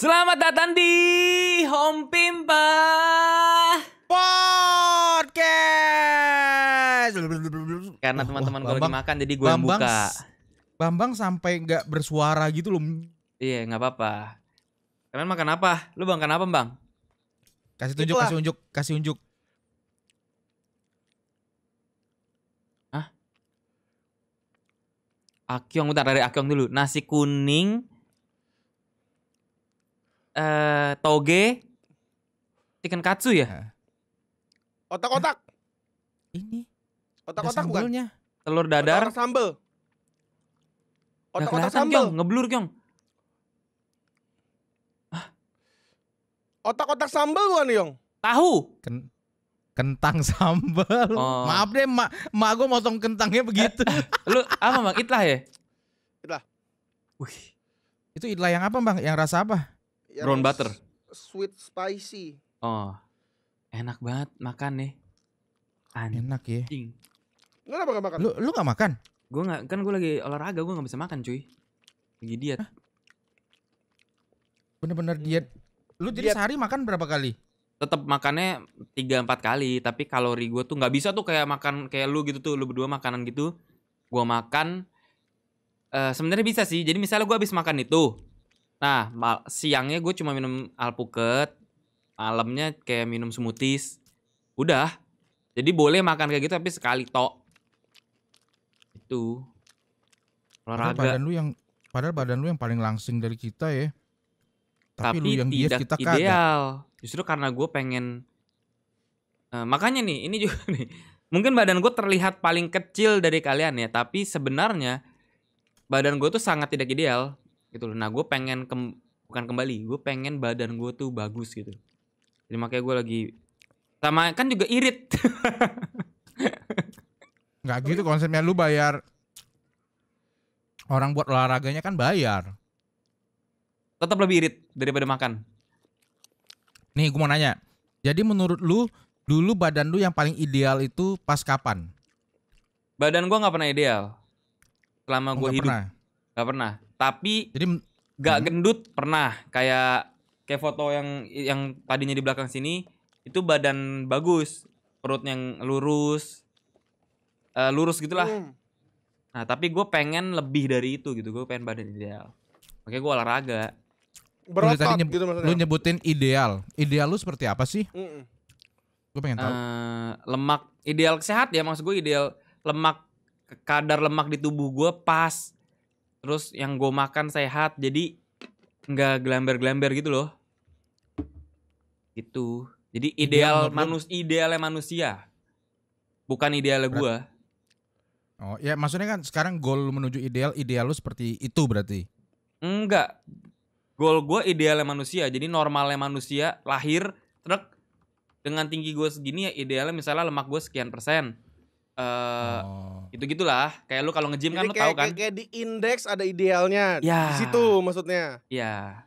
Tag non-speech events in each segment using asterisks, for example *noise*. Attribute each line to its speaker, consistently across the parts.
Speaker 1: Selamat datang di Home Pimpa Podcast. Karena teman-teman gue lagi makan jadi gue buka.
Speaker 2: Bambang sampai nggak bersuara gitu loh. Iya nggak apa-apa.
Speaker 1: Kalian makan apa? Lu makan apa bang?
Speaker 2: Kasih gitu tunjuk, kasih unjuk, kasih unjuk. Hah?
Speaker 1: Akyong, bentar dari Akyong dulu. Nasi kuning, uh, toge, chicken katsu ya?
Speaker 3: Otak-otak. Ini. Otak-otak bukan?
Speaker 1: Telur dadar. Otak
Speaker 3: sambel. Otak-otak sambel. Kyong, ngeblur Kyong. Otak-otak sambel bukan Yong? Tahu. Ken kentang sambel. Oh. Maaf deh, mak ma gue motong kentangnya begitu. Eh, lu
Speaker 2: apa bang? Itlah ya? Itlah. Wih. Itu itlah yang apa bang? Yang rasa apa?
Speaker 3: Yang Brown butter. Sweet spicy.
Speaker 1: Oh. Enak banget makan nih. Anjing. Enak ya.
Speaker 3: Lu apa gak makan? Lu lu gak
Speaker 1: makan? Gue gak, kan gue lagi olahraga, gue gak bisa makan cuy. Lagi diet.
Speaker 2: Bener-bener hmm. diet. Lu jadi sehari makan berapa kali?
Speaker 1: Tetap makannya tiga empat kali, tapi kalori gue tuh gak bisa tuh kayak makan kayak lu gitu tuh, lu berdua makanan gitu. Gue makan, uh, sebenarnya bisa sih. Jadi misalnya gue habis makan itu, Nah, siangnya gue cuma minum alpukat, malamnya kayak minum smoothies. Udah. Jadi boleh makan kayak gitu tapi sekali tok. Itu.
Speaker 2: Olahraga. Padahal badan lu yang padahal badan lu yang paling langsing dari kita ya. Tapi, tapi lu yang tidak kita ideal.
Speaker 1: Kagak. Justru karena gue pengen uh, makanya nih, ini juga nih. Mungkin badan gue terlihat paling kecil dari kalian ya, tapi sebenarnya badan gue tuh sangat tidak ideal gitu loh nah gue pengen kem bukan kembali gue pengen badan gue tuh bagus gitu jadi makanya gue lagi sama kan
Speaker 2: juga irit *laughs* Gak gitu konsepnya lu bayar orang buat olahraganya kan bayar tetap lebih irit daripada makan nih gue mau nanya jadi menurut lu dulu badan lu yang paling ideal itu pas kapan
Speaker 1: badan gue nggak pernah ideal selama gue hidup pernah. Gak pernah tapi jadi gak hmm. gendut pernah kayak kayak foto yang yang tadinya di belakang sini itu badan bagus perut yang lurus uh, lurus gitulah hmm. nah tapi gue pengen lebih dari itu gitu gue pengen badan ideal oke gue olahraga
Speaker 2: berotot tadi nyeb- gitu lu nyebutin ideal ideal lu seperti apa sih gue pengen tahu
Speaker 1: uh, lemak ideal sehat ya maksud gue ideal lemak kadar lemak di tubuh gue pas terus yang gue makan sehat jadi nggak glamber-glamber gitu loh gitu jadi ideal, ideal manus idealnya manusia bukan idealnya gue
Speaker 2: oh ya maksudnya kan sekarang goal menuju ideal ideal lu seperti itu berarti
Speaker 1: enggak goal gue idealnya manusia jadi normalnya manusia lahir truk dengan tinggi gue segini ya idealnya misalnya lemak gue sekian persen uh, oh. itu gitulah kayak lu kalau ngejim kan lu tahu kan kayak,
Speaker 3: di indeks ada idealnya ya. di situ maksudnya
Speaker 1: ya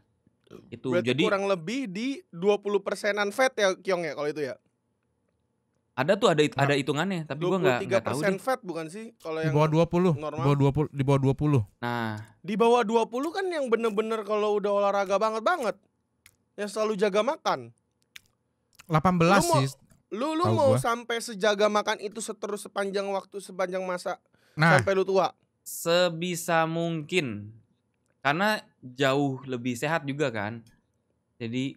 Speaker 1: itu Berarti jadi kurang
Speaker 3: lebih di 20 persenan fat ya kiong ya kalau itu ya
Speaker 1: ada tuh ada nah, ada hitungannya tapi
Speaker 3: gua nggak nggak tahu persen fat bukan sih kalau yang di bawah dua puluh di bawah
Speaker 2: puluh di bawah puluh nah
Speaker 3: di bawah dua puluh kan yang bener-bener kalau udah olahraga banget banget yang selalu jaga makan
Speaker 2: 18 mau, sih
Speaker 3: Lu lu Tau mau gua. sampai sejaga makan itu seterus sepanjang waktu sepanjang masa nah, sampai lu tua?
Speaker 1: Sebisa mungkin. Karena jauh lebih sehat juga kan. Jadi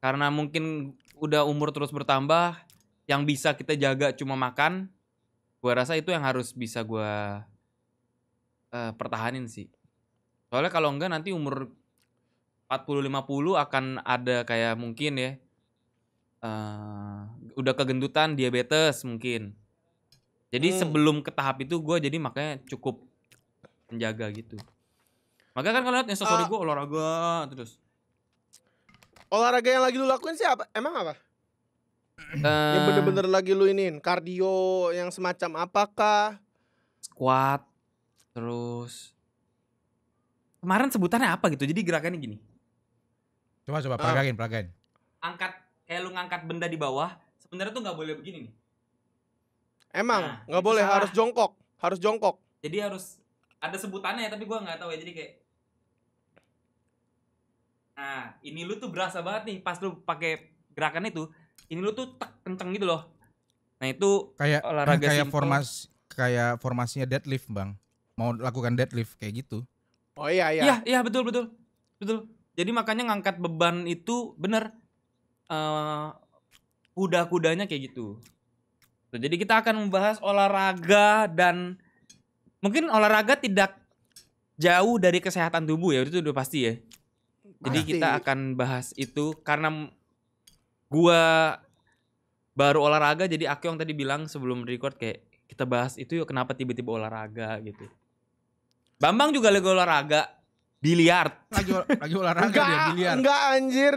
Speaker 1: karena mungkin udah umur terus bertambah, yang bisa kita jaga cuma makan. gue rasa itu yang harus bisa gue uh, pertahanin sih. Soalnya kalau enggak nanti umur 40 50 akan ada kayak mungkin ya uh, udah kegendutan diabetes mungkin jadi hmm. sebelum ke tahap itu gue jadi makanya cukup menjaga gitu makanya kan kalau lihat instastory uh, ah. gue olahraga terus
Speaker 3: olahraga yang lagi lu lakuin sih apa emang apa
Speaker 1: uh, yang bener-bener
Speaker 3: lagi lu ini kardio yang semacam apakah
Speaker 1: squat terus kemarin sebutannya apa gitu jadi gerakannya gini
Speaker 3: coba coba ah.
Speaker 2: pelagain uh. pelagain
Speaker 1: angkat kayak lu ngangkat benda di bawah sebenarnya
Speaker 3: tuh nggak boleh begini nih emang nah, nggak nah, gak boleh salah. harus jongkok harus jongkok jadi harus
Speaker 1: ada sebutannya ya tapi gue nggak tahu ya jadi kayak nah ini lu tuh berasa banget nih pas lu pakai gerakan itu ini lu tuh tek kenceng gitu loh nah itu kayak olahraga kayak formasi
Speaker 2: kayak formasinya deadlift bang mau lakukan deadlift kayak gitu
Speaker 1: oh iya iya iya iya betul betul betul jadi makanya ngangkat beban itu bener uh, kuda-kudanya kayak gitu. jadi kita akan membahas olahraga dan mungkin olahraga tidak jauh dari kesehatan tubuh ya itu udah pasti ya. Pasti. Jadi kita akan bahas itu karena gua baru olahraga jadi aku yang tadi bilang sebelum record kayak kita bahas itu yuk kenapa tiba-tiba olahraga gitu. Bambang juga lagi olahraga biliar. Lagi, lagi olahraga dia biliar. Enggak
Speaker 3: anjir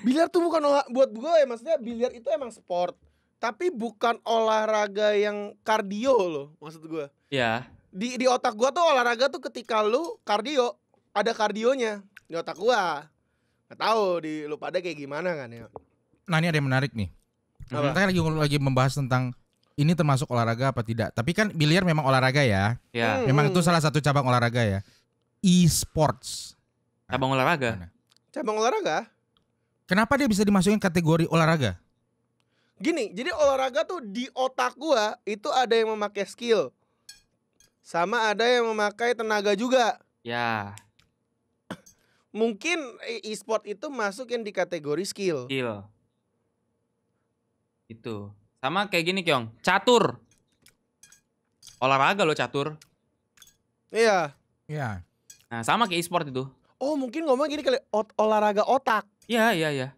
Speaker 3: biliar tuh bukan olah buat gue ya maksudnya biliar itu emang sport tapi bukan olahraga yang kardio loh maksud gue ya di di otak gue tuh olahraga tuh ketika lu kardio ada kardionya di otak gue nggak tahu di lu pada kayak gimana kan ya
Speaker 2: nah ini ada yang menarik nih kita kan lagi lagi membahas tentang ini termasuk olahraga apa tidak tapi kan biliar memang olahraga ya ya memang itu salah satu cabang olahraga ya e-sports
Speaker 1: cabang olahraga
Speaker 2: cabang olahraga Kenapa dia bisa dimasukin kategori olahraga?
Speaker 3: Gini, jadi olahraga tuh di otak gua itu ada yang memakai skill. Sama ada yang memakai tenaga juga. Ya. Mungkin e-sport itu masuk yang di kategori skill. Skill.
Speaker 1: Itu. Sama kayak gini, Kyong. Catur. Olahraga lo catur.
Speaker 3: Iya. Iya.
Speaker 1: Nah, sama kayak e-sport itu.
Speaker 3: Oh, mungkin ngomong gini kali ot olahraga otak. Iya, iya,
Speaker 1: iya.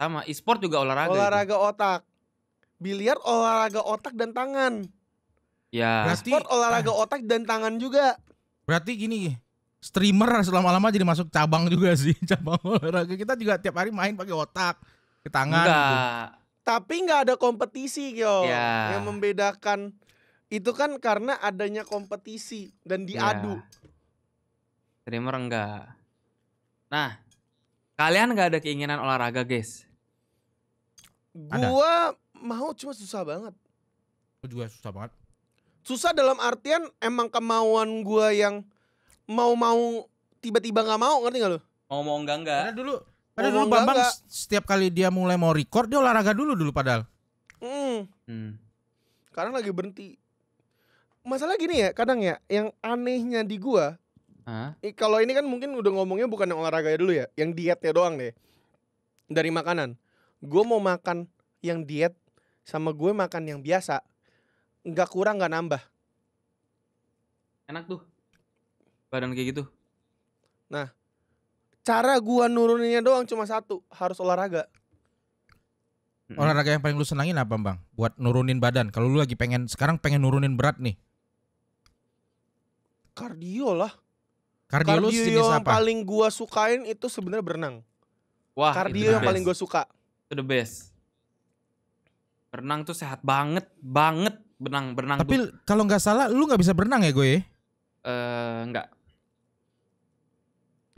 Speaker 1: Sama e-sport juga olahraga. Olahraga
Speaker 3: itu. otak. Biliar olahraga otak dan tangan. Ya. Berarti sport olahraga ah. *clears throat* otak dan tangan juga. Berarti gini, streamer selama-lama jadi masuk cabang juga sih, *laughs* cabang olahraga. Kita juga tiap hari main pakai otak, ke tangan. Enggak. Gitu. Tapi nggak ada kompetisi, Kyo. Ya. Yang membedakan itu kan karena adanya kompetisi dan diadu. Ya.
Speaker 1: Streamer enggak. Nah, Kalian gak ada keinginan olahraga, guys? Gua
Speaker 3: ada. mau cuma susah banget.
Speaker 2: Gua juga susah banget.
Speaker 3: Susah dalam artian emang kemauan gua yang mau-mau tiba-tiba gak mau, ngerti gak lo? Mau mau enggak enggak. Karena dulu pada dulu enggak, Bambang enggak.
Speaker 2: setiap kali dia mulai mau record dia olahraga dulu dulu padahal.
Speaker 3: Hmm. Hmm. Karena lagi berhenti. Masalah gini ya, kadang ya yang anehnya di gua Hah? Eh, kalau ini kan mungkin udah ngomongnya bukan yang olahraga dulu ya, yang dietnya doang deh. Dari makanan. Gue mau makan yang diet sama gue makan yang biasa. Nggak kurang, nggak nambah. Enak tuh. Badan kayak gitu. Nah, cara gue nuruninnya doang cuma satu, harus olahraga.
Speaker 2: Hmm. Olahraga yang paling lu senangin apa, Bang? Buat nurunin badan. Kalau lu lagi pengen sekarang pengen nurunin berat nih.
Speaker 3: Kardio lah.
Speaker 2: Kardio, lu yang apa?
Speaker 3: paling gua sukain itu sebenarnya berenang.
Speaker 1: Wah, kardio yang paling gua
Speaker 3: suka. Itu
Speaker 1: the best. Berenang tuh sehat banget, banget berenang berenang. Tapi
Speaker 3: kalau nggak salah lu nggak bisa berenang
Speaker 2: ya gue Eh,
Speaker 1: Eh nggak.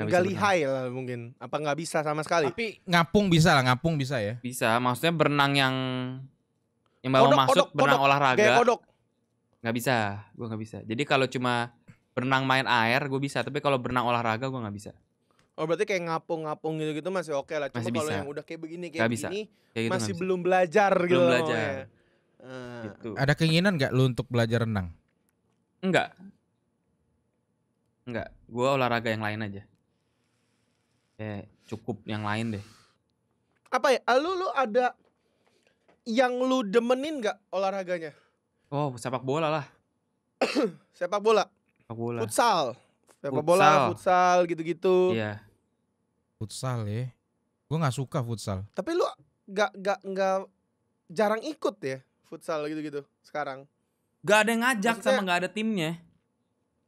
Speaker 1: Gak
Speaker 3: lihai lah mungkin. Apa nggak bisa sama sekali? Tapi
Speaker 2: ngapung bisa lah, ngapung bisa ya.
Speaker 1: Bisa, maksudnya berenang yang yang bawa kodok, masuk kodok, berenang kodok. olahraga. Kayak kodok. Nggak bisa, gue nggak bisa. Jadi kalau cuma berenang main air gue bisa tapi kalau berenang olahraga gue nggak bisa
Speaker 3: oh berarti kayak ngapung-ngapung gitu-gitu masih oke okay lah cuma kalau yang udah kayak begini kayak gak begini bisa. Kayak gitu masih belum belajar belum gitu belajar ah. gitu.
Speaker 2: ada keinginan nggak lu untuk belajar renang
Speaker 3: enggak
Speaker 1: enggak gue olahraga yang lain aja Eh cukup yang lain deh
Speaker 3: apa ya ah, lu lu ada yang lu demenin nggak olahraganya
Speaker 1: oh sepak bola lah
Speaker 3: *coughs* sepak bola sepak bola. Futsal. Sepak futsal. bola, futsal gitu-gitu. Iya.
Speaker 2: Futsal ya. Gue nggak suka futsal.
Speaker 3: Tapi lu nggak nggak nggak jarang ikut ya futsal gitu-gitu sekarang. Gak ada yang ngajak Maksudnya, sama gak ada timnya.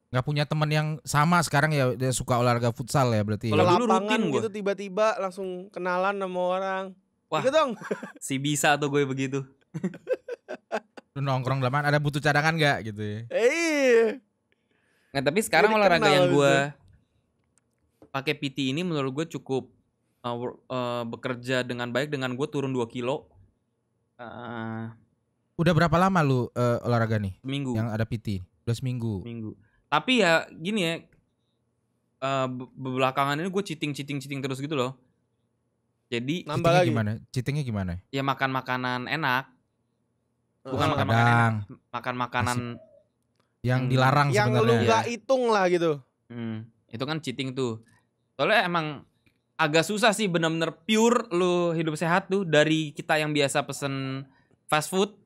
Speaker 2: Gak punya teman yang sama sekarang ya dia suka olahraga futsal ya berarti. Ya. Kalau ya. lapangan gua. gitu
Speaker 3: tiba-tiba langsung kenalan sama orang. Wah. Gitu dong. *laughs* Si bisa tuh
Speaker 1: gue begitu.
Speaker 2: Lu nongkrong mana? ada butuh cadangan gak gitu ya.
Speaker 3: Eh. Iya.
Speaker 1: Nah, tapi sekarang Jadi olahraga yang gitu. gue pakai PT ini menurut gue cukup uh, uh, bekerja dengan baik dengan gue turun 2 kilo. Uh,
Speaker 2: Udah berapa lama lu uh, olahraga nih? Minggu. Yang ada PT. Udah seminggu. Minggu.
Speaker 1: Tapi ya gini ya. Uh, belakangan ini gue cheating cheating cheating terus gitu loh. Jadi nambah gimana? Cheatingnya gimana? Ya makan makanan enak. Bukan oh, makan makanan. Makan makanan
Speaker 2: yang hmm. dilarang
Speaker 3: yang sebenarnya. lu nggak hitung lah gitu
Speaker 1: hmm. itu kan cheating tuh soalnya emang agak susah sih bener-bener pure lu hidup sehat tuh dari kita yang biasa pesen fast food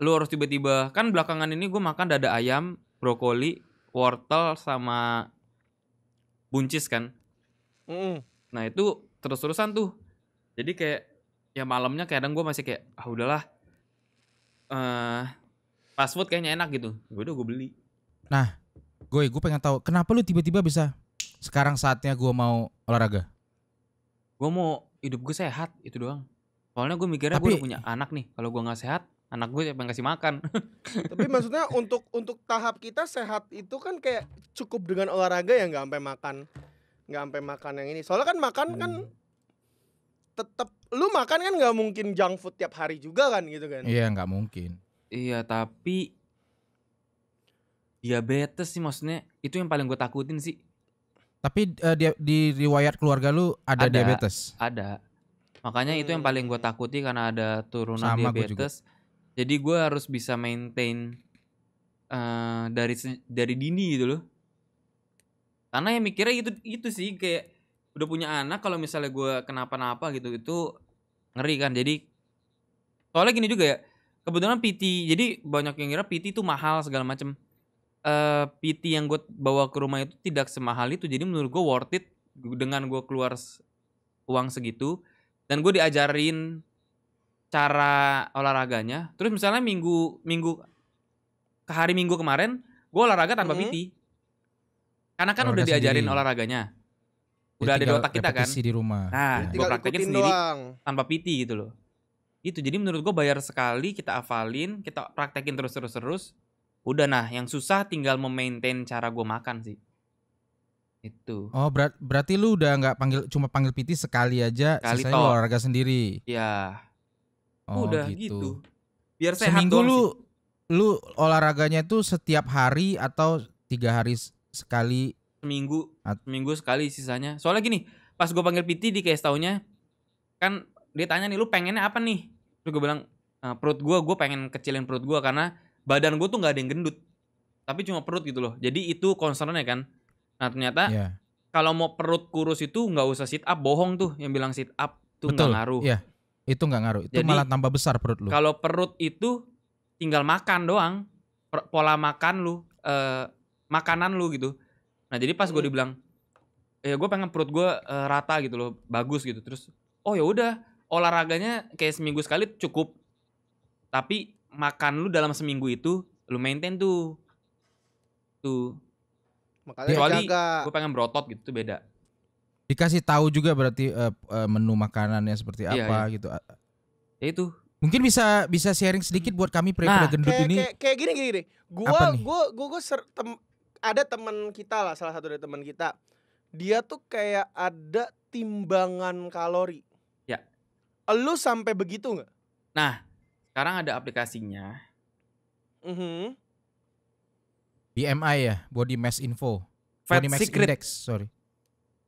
Speaker 1: lu harus tiba-tiba kan belakangan ini gue makan dada ayam brokoli wortel sama buncis kan mm. nah itu terus-terusan tuh jadi kayak ya malamnya kadang gue masih kayak ah udahlah uh, fast food kayaknya enak gitu gue udah gue beli
Speaker 2: nah gue gue pengen tahu kenapa lu tiba-tiba bisa sekarang saatnya gue mau olahraga
Speaker 1: gue mau hidup gue sehat itu doang soalnya gue mikirnya tapi, gue udah punya anak nih kalau gue nggak sehat anak gue siapa yang kasih makan *laughs*
Speaker 3: tapi maksudnya untuk untuk tahap kita sehat itu kan kayak cukup dengan olahraga yang nggak sampai makan nggak sampai makan yang ini soalnya kan makan hmm. kan tetap lu makan kan nggak mungkin junk food tiap hari juga kan gitu kan iya
Speaker 2: nggak mungkin Iya, tapi
Speaker 1: diabetes sih maksudnya itu yang paling gue takutin sih.
Speaker 2: Tapi uh, eh, di, di riwayat keluarga lu ada, ada diabetes?
Speaker 1: Ada. Makanya itu yang paling gue hmm. takuti karena ada turunan Sama diabetes. Gua Jadi gue harus bisa maintain uh, dari dari dini gitu loh. Karena yang mikirnya itu itu sih kayak udah punya anak kalau misalnya gue kenapa-napa gitu itu ngeri kan. Jadi soalnya gini juga ya kebetulan PT jadi banyak yang ngira PT itu mahal segala macam uh, eh, PT yang gue bawa ke rumah itu tidak semahal itu jadi menurut gue worth it dengan gue keluar uang segitu dan gue diajarin cara olahraganya terus misalnya minggu minggu ke hari minggu kemarin gue olahraga tanpa mm -hmm. PT
Speaker 2: karena kan olahraga udah diajarin sendiri. olahraganya udah ada di otak kita kan di rumah nah gue praktekin
Speaker 1: sendiri doang. tanpa PT gitu loh itu jadi menurut gue bayar sekali kita avalin kita praktekin terus terus terus udah nah yang susah tinggal memaintain cara gue makan sih itu
Speaker 2: oh berat, berarti lu udah nggak panggil cuma panggil PT sekali aja sekali selesai olahraga sendiri
Speaker 1: ya oh, udah gitu. gitu biar sehat seminggu lu
Speaker 2: lu olahraganya tuh setiap hari atau tiga hari sekali
Speaker 1: seminggu At seminggu sekali sisanya soalnya gini pas gue panggil PT di kayak taunya kan dia tanya nih lu pengennya apa nih terus gue bilang e, perut gue gue pengen kecilin perut gue karena badan gue tuh nggak ada yang gendut tapi cuma perut gitu loh jadi itu concernnya kan nah ternyata yeah. kalau mau perut kurus itu nggak usah sit up bohong tuh yang bilang sit up tuh nggak ngaruh
Speaker 2: yeah. itu nggak ngaruh itu jadi, malah tambah besar perut lu kalau
Speaker 1: perut itu tinggal makan doang pola makan lu eh, makanan lu gitu nah jadi pas gue dibilang ya gue pengen perut gue uh, rata gitu loh bagus gitu terus oh ya udah olahraganya kayak seminggu sekali cukup tapi makan lu dalam seminggu itu lu maintain tuh tuh makanya kecuali gue pengen berotot gitu beda
Speaker 2: dikasih tahu juga berarti uh, uh, menu makanannya seperti iya, apa iya. gitu ya itu mungkin bisa bisa sharing sedikit buat kami pria nah, gendut kayak, ini kayak, kayak
Speaker 3: gini gini, Gue gue gue gua, ada teman kita lah salah satu dari teman kita dia tuh kayak ada timbangan kalori Lu sampai begitu nggak?
Speaker 1: Nah, sekarang ada aplikasinya.
Speaker 3: Mm -hmm.
Speaker 2: BMI ya, Body Mass Info. Fat Body Mass Secret. Index, sorry.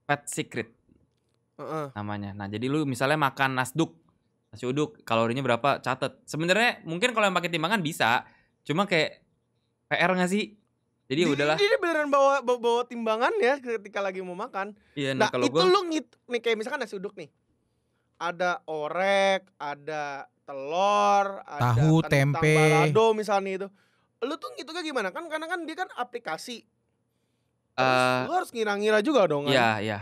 Speaker 1: Fat Secret. Uh -uh. Namanya. Nah, jadi lu misalnya makan nasduk, nasi uduk, kalorinya berapa, catet. Sebenarnya mungkin kalau yang pakai timbangan bisa, cuma kayak PR nggak sih? Jadi, jadi ya udahlah. Jadi
Speaker 3: beneran bawa, bawa timbangan ya ketika lagi mau makan. Iya, nah, nah kalau itu gua... lu ngit nih kayak misalkan nasi uduk nih ada orek, ada telur, ada tahu, tempe, balado misalnya itu. Lu tuh gitu kan gimana? Kan karena kan dia kan aplikasi.
Speaker 1: Uh, lu harus ngira-ngira juga dong kan? Iya, iya.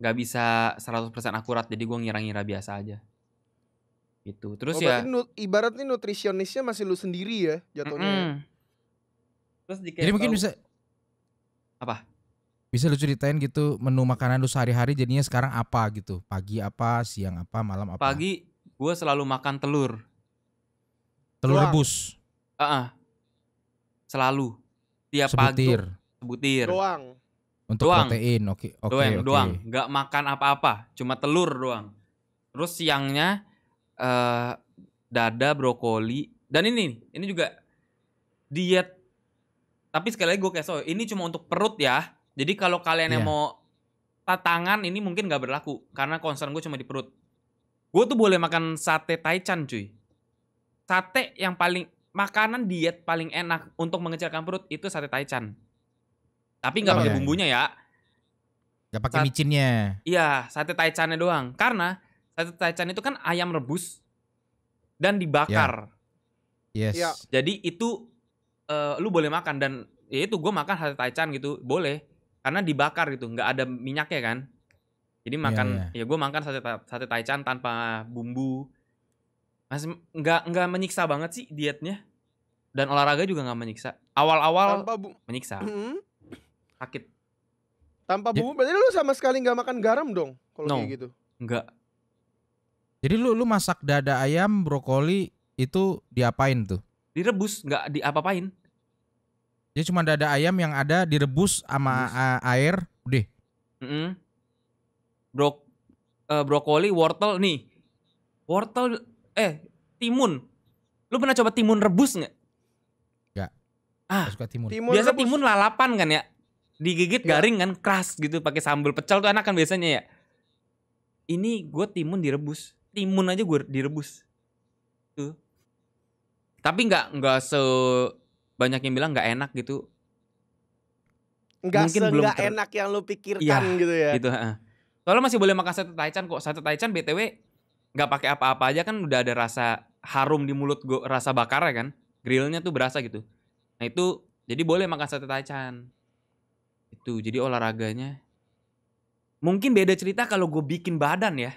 Speaker 1: Gak bisa 100% akurat jadi gua ngira-ngira biasa aja. Gitu.
Speaker 3: Terus oh, ya nu ibaratnya nutrisionisnya masih lu sendiri ya jatuhnya. Mm -hmm. Terus jadi mungkin bisa
Speaker 2: apa? bisa lu ceritain gitu menu makanan lu sehari-hari jadinya sekarang apa gitu pagi apa siang apa malam apa
Speaker 1: pagi gue selalu makan telur telur rebus ah uh -uh. selalu tiap sebutir. pagi sebutir doang
Speaker 2: untuk doang. protein oke okay, oke okay, doang okay. doang
Speaker 1: nggak makan apa-apa cuma telur doang terus siangnya uh, dada brokoli dan ini ini juga diet tapi sekali lagi gue so, ini cuma untuk perut ya jadi kalau kalian yeah. yang iya. mau tantangan ini mungkin nggak berlaku karena concern gue cuma di perut. Gue tuh boleh makan sate taichan cuy. Sate yang paling makanan diet paling enak untuk mengecilkan perut itu sate taichan. Tapi nggak oh, pakai yeah. bumbunya ya.
Speaker 2: Gak pakai micinnya.
Speaker 1: Iya, sate taichannya doang. Karena sate taichan itu kan ayam rebus dan dibakar. Yeah. Yes. Yeah. Jadi itu uh, lu boleh makan dan ya itu gue makan sate taichan gitu, boleh karena dibakar gitu nggak ada minyaknya kan jadi iya, makan yeah, yeah. ya gue makan sate sate taichan tanpa bumbu masih nggak nggak menyiksa banget sih dietnya dan olahraga juga nggak menyiksa
Speaker 2: awal-awal menyiksa *clears throat* hmm? sakit
Speaker 3: tanpa bumbu berarti lu sama sekali nggak makan garam dong kalau no, kayak gitu
Speaker 2: nggak jadi lu lu masak dada ayam brokoli itu diapain tuh
Speaker 3: direbus nggak diapa
Speaker 2: jadi cuma dada ayam yang ada direbus sama uh, air, udah.
Speaker 1: Mm -hmm. Bro uh, eh, brokoli, wortel nih. Wortel eh timun. Lu pernah coba timun rebus nggak?
Speaker 2: Gak. Ah, suka timun. timun Biasa
Speaker 1: rebus. timun lalapan kan ya? Digigit yeah. garing kan keras gitu pakai sambal pecel tuh enak kan biasanya ya. Ini gue timun direbus. Timun aja gue direbus. Tuh. Tapi nggak nggak se banyak yang bilang nggak enak gitu
Speaker 3: nggak mungkin belum enak yang lu pikirkan ya, gitu ya
Speaker 1: gitu uh. masih boleh makan sate taichan kok sate taichan btw nggak pakai apa-apa aja kan udah ada rasa harum di mulut gua, rasa bakar ya kan grillnya tuh berasa gitu nah itu jadi boleh makan sate taichan itu jadi olahraganya mungkin beda cerita kalau gue bikin badan ya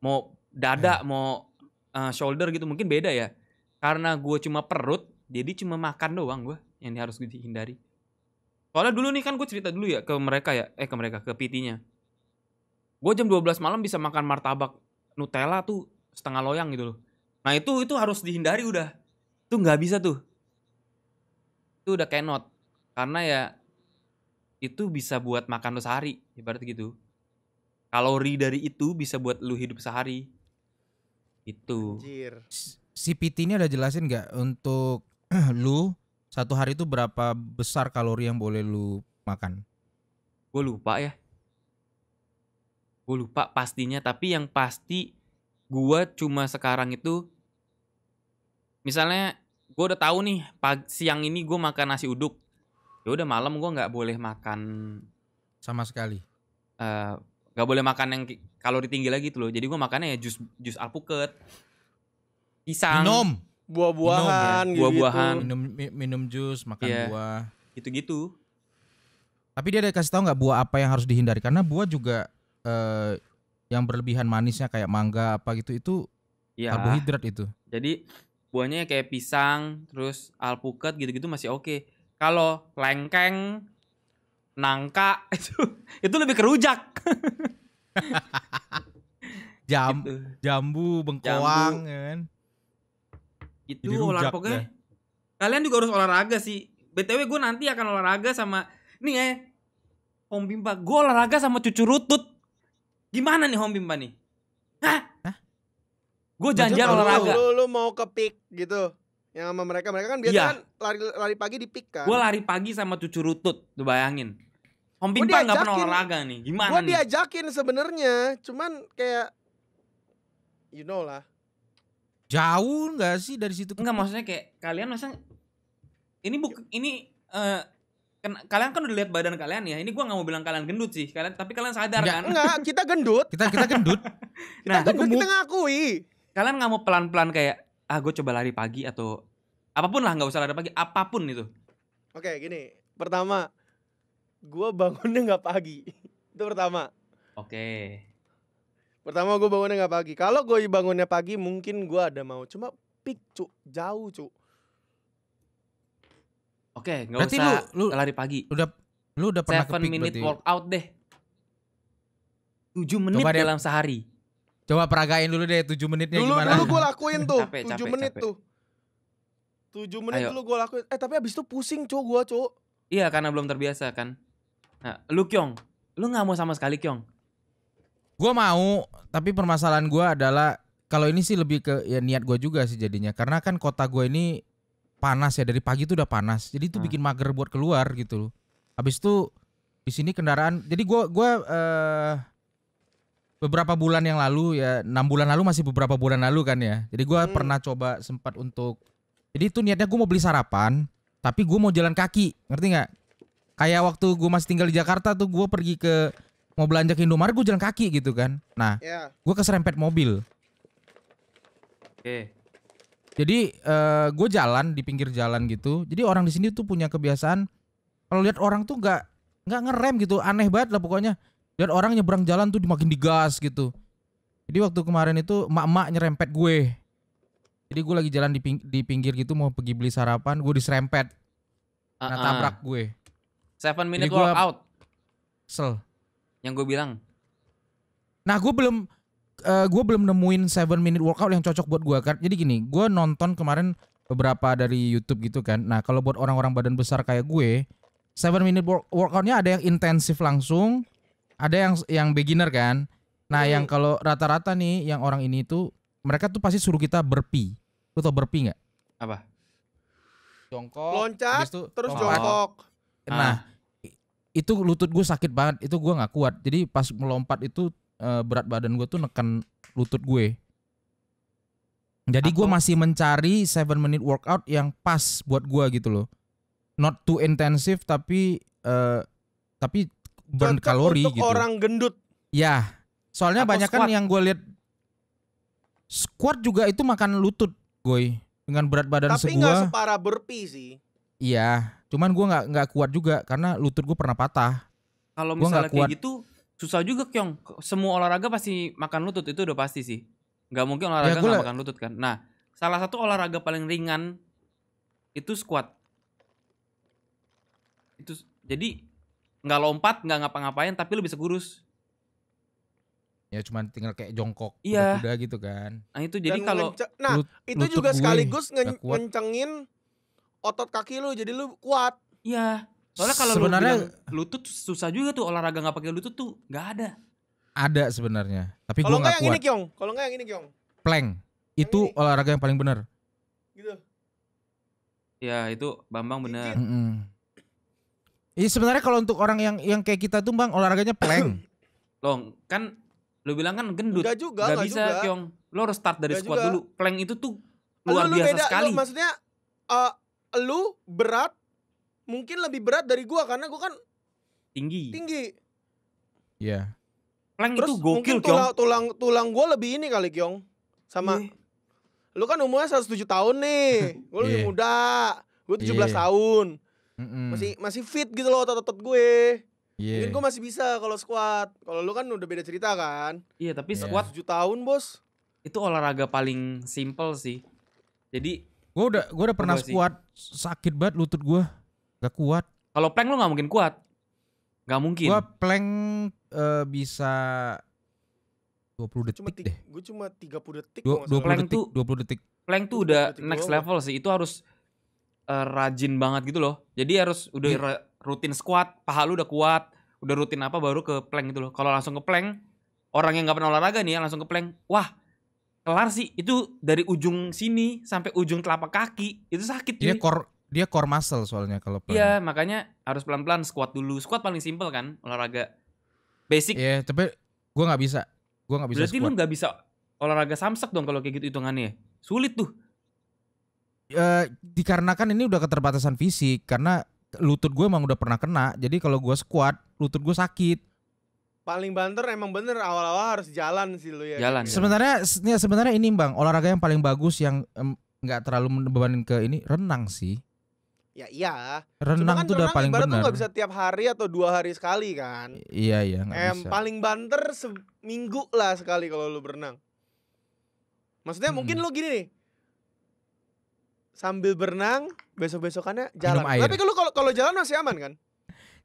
Speaker 1: mau dada hmm. mau uh, shoulder gitu mungkin beda ya karena gue cuma perut jadi cuma makan doang gue yang harus gue dihindari soalnya dulu nih kan gue cerita dulu ya ke mereka ya eh ke mereka ke PT-nya gue jam 12 malam bisa makan martabak Nutella tuh setengah loyang gitu loh nah itu itu harus dihindari udah itu nggak bisa tuh itu udah cannot karena ya itu bisa buat makan lo sehari ibarat gitu kalori dari itu bisa buat lu hidup sehari itu Anjir.
Speaker 2: si PT ini udah jelasin nggak untuk *clears throat* lu satu hari itu berapa besar kalori yang boleh lu makan? Gue
Speaker 1: lupa ya. Gue lupa pastinya, tapi yang pasti gue cuma sekarang itu misalnya gue udah tahu nih pagi siang ini gue makan nasi uduk ya udah malam gue nggak boleh makan sama sekali eh, nggak uh, gak boleh makan yang kalori tinggi lagi tuh loh jadi gue makannya ya jus jus alpukat
Speaker 2: pisang minum buah-buahan ya. Gitu. buah-buahan gitu. minum minum jus makan yeah. buah gitu-gitu tapi dia ada kasih tahu nggak buah apa yang harus dihindari karena buah juga eh, yang berlebihan manisnya kayak mangga apa gitu itu
Speaker 1: ya. karbohidrat itu jadi buahnya kayak pisang terus alpukat gitu-gitu masih oke okay. kalau lengkeng nangka *laughs* itu itu lebih kerujak *laughs*
Speaker 2: jam gitu. jambu bengkoang jambu. Ya kan itu olahraga. Ya?
Speaker 1: Kalian juga harus olahraga sih. BTW gue nanti akan olahraga sama nih eh Om Bimba, gue olahraga sama cucu rutut. Gimana nih Om Bimba nih? Hah? Gue janjian olahraga. Lu,
Speaker 3: lu, mau ke pik gitu. Yang sama mereka mereka kan biasanya iya. kan lari lari pagi di pik kan. Gue lari
Speaker 1: pagi sama cucu rutut, tuh bayangin. Om Bimba nggak pernah olahraga nih.
Speaker 3: Gimana gua nih? Gue diajakin sebenarnya, cuman kayak you know lah.
Speaker 2: Jauh nggak sih dari situ? Enggak maksudnya
Speaker 3: kayak kalian masa ini
Speaker 1: buk ini uh, kalian kan udah lihat badan kalian ya. Ini gua nggak mau bilang kalian gendut sih. Kalian tapi kalian sadar enggak, kan? Enggak,
Speaker 3: kita gendut. kita kita gendut. *laughs* nah, kita, gendut, kita ngakui.
Speaker 1: Kalian nggak mau pelan-pelan kayak ah gue coba lari pagi atau apapun lah nggak usah lari pagi apapun itu.
Speaker 3: Oke gini pertama gue bangunnya nggak pagi *laughs* itu pertama.
Speaker 1: Oke.
Speaker 3: Pertama gue bangunnya gak pagi. Kalau gue bangunnya pagi mungkin gue ada mau. Cuma pik cu jauh cu.
Speaker 1: Oke, gak berarti usah
Speaker 2: lu, lu, lari pagi. Udah lu udah
Speaker 1: pernah Seven ke minute berarti.
Speaker 3: workout deh.
Speaker 2: 7 menit Coba ya? dalam deh. sehari. Coba peragain dulu deh 7 menitnya dulu, gimana. Dulu gue lakuin tuh, capek, 7 menit capek. tuh.
Speaker 3: 7 menit Ayo. dulu gue lakuin. Eh tapi abis itu pusing cu gue cu.
Speaker 1: Iya karena belum terbiasa kan. Nah, lu Kyong, lu gak mau sama sekali Kyong.
Speaker 2: Gue mau, tapi permasalahan gue adalah kalau ini sih lebih ke ya niat gue juga sih jadinya. Karena kan kota gue ini panas ya dari pagi tuh udah panas. Jadi itu hmm. bikin mager buat keluar gitu loh. Habis itu di sini kendaraan. Jadi gua, gua uh, beberapa bulan yang lalu ya enam bulan lalu masih beberapa bulan lalu kan ya. Jadi gua hmm. pernah coba sempat untuk. Jadi itu niatnya gua mau beli sarapan, tapi gua mau jalan kaki, ngerti nggak? Kayak waktu gua masih tinggal di Jakarta tuh gua pergi ke mau belanja ke Indomaret gue jalan kaki gitu kan nah yeah. gue keserempet mobil oke okay. jadi uh, eh, gue jalan di pinggir jalan gitu jadi orang di sini tuh punya kebiasaan kalau lihat orang tuh nggak nggak ngerem gitu aneh banget lah pokoknya lihat orang nyebrang jalan tuh makin digas gitu jadi waktu kemarin itu mak-mak nyerempet gue jadi gue lagi jalan di, ping di pinggir gitu mau pergi beli sarapan gue diserempet uh -uh. nah tabrak gue
Speaker 1: seven minute Jadi out, workout sel yang gue bilang
Speaker 2: nah gue belum uh, eh, gue belum nemuin seven minute workout yang cocok buat gue kan jadi gini gue nonton kemarin beberapa dari YouTube gitu kan nah kalau buat orang-orang badan besar kayak gue seven minute work workoutnya ada yang intensif langsung ada yang yang beginner kan nah yang kalau rata-rata nih yang orang ini tuh mereka tuh pasti suruh kita berpi lu tau berpi nggak apa
Speaker 3: jongkok loncat terus jongkok nah
Speaker 2: ah itu lutut gue sakit banget itu gue nggak kuat jadi pas melompat itu eh, berat badan gue tuh nekan lutut gue jadi gue masih mencari seven minute workout yang pas buat gue gitu loh not too intensive tapi uh, tapi burn Cocok kalori untuk gitu orang gendut ya soalnya banyak kan yang gue lihat squat juga itu makan lutut gue dengan berat badan tapi tapi nggak
Speaker 3: separah burpee sih
Speaker 2: iya Cuman gue nggak nggak kuat juga karena lutut gue pernah patah.
Speaker 3: Kalau misalnya kayak gitu
Speaker 1: susah juga Kyong. Semua olahraga pasti makan lutut itu udah pasti sih. Nggak mungkin olahraga ya, gak makan lutut kan. Nah salah satu olahraga paling ringan itu squat. Itu jadi nggak lompat nggak ngapa-ngapain tapi lu bisa kurus.
Speaker 2: Ya cuman tinggal kayak jongkok iya. kuda gitu kan. Nah itu
Speaker 1: jadi kalau
Speaker 3: Nah, itu juga gue sekaligus nge otot kaki lu jadi lu kuat. Iya. Soalnya kalau sebenarnya
Speaker 1: lutut susah juga tuh olahraga nggak pakai lutut tuh
Speaker 3: nggak ada.
Speaker 2: Ada sebenarnya, tapi kalau nggak kuat. yang ini Kyong,
Speaker 3: kalau nggak yang ini Kyong.
Speaker 2: Plank itu olahraga yang paling benar. Gitu.
Speaker 1: Ya itu Bambang benar.
Speaker 2: Iya mm -mm. sebenarnya kalau untuk orang yang yang kayak kita tuh bang olahraganya plank.
Speaker 1: *coughs* Long kan lu bilang kan gendut. Gak juga, gak gak bisa juga. Kyong. Lo harus start dari Gak squat juga. dulu.
Speaker 3: Plank itu tuh luar lu biasa beda, sekali. Lu, maksudnya uh, lu berat mungkin lebih berat dari gua karena gua kan tinggi. Tinggi. ya Yeah. Terus itu gokil, mungkin tulang, tulang tulang gua lebih ini kali, Kyong. Sama yeah. Lu kan umurnya 107 tahun nih. *laughs* Gua lebih yeah. muda. Gua 17 yeah. Iya. tahun. Mm -mm. Masih masih fit gitu loh otot-otot gue. Yeah. Mungkin gue masih bisa kalau squat. Kalau lu kan udah beda cerita kan. Iya, yeah, tapi yeah. tujuh 7 tahun, Bos.
Speaker 1: Itu olahraga paling simple sih. Jadi Gue udah gue udah pernah kuat
Speaker 2: sakit banget lutut gue, gak kuat.
Speaker 1: Kalau plank lo nggak mungkin kuat, nggak mungkin. Gue plank
Speaker 2: uh, bisa puluh detik cuma deh.
Speaker 3: Gue cuma tiga puluh
Speaker 2: detik. Dua, 20 plank detik, tuh, 20 detik.
Speaker 1: Plank tuh udah next level sih. Itu harus uh, rajin banget gitu loh. Jadi harus udah yeah. rutin squat, paha lu udah kuat, udah rutin apa baru ke plank gitu loh. Kalau langsung ke plank, orang yang nggak pernah olahraga nih ya, langsung ke plank, wah kelar sih itu dari ujung sini sampai ujung telapak kaki itu sakit dia kor
Speaker 2: core dia core muscle soalnya kalau iya
Speaker 1: makanya harus pelan pelan squat dulu squat paling simple kan olahraga basic
Speaker 2: iya tapi gue nggak bisa gue nggak bisa berarti squat. lu
Speaker 1: nggak bisa olahraga samsak dong kalau kayak gitu
Speaker 2: hitungannya sulit tuh Uh, dikarenakan ini udah keterbatasan fisik karena lutut gue emang udah pernah kena jadi kalau gue squat lutut gue sakit
Speaker 3: paling banter emang bener awal-awal harus jalan sih lu ya. Jalan. Sebenarnya
Speaker 2: ya sebenarnya ini Bang, olahraga yang paling bagus yang nggak um, terlalu membebanin ke ini renang sih.
Speaker 3: Ya iya. Renang itu kan tuh udah paling benar. Renang bisa tiap hari atau dua hari sekali kan. I
Speaker 2: iya iya gak em, bisa. Paling
Speaker 3: banter seminggu lah sekali kalau lu berenang. Maksudnya hmm. mungkin lu gini nih. Sambil berenang, besok-besokannya jalan. Tapi kalau kalau jalan masih aman kan?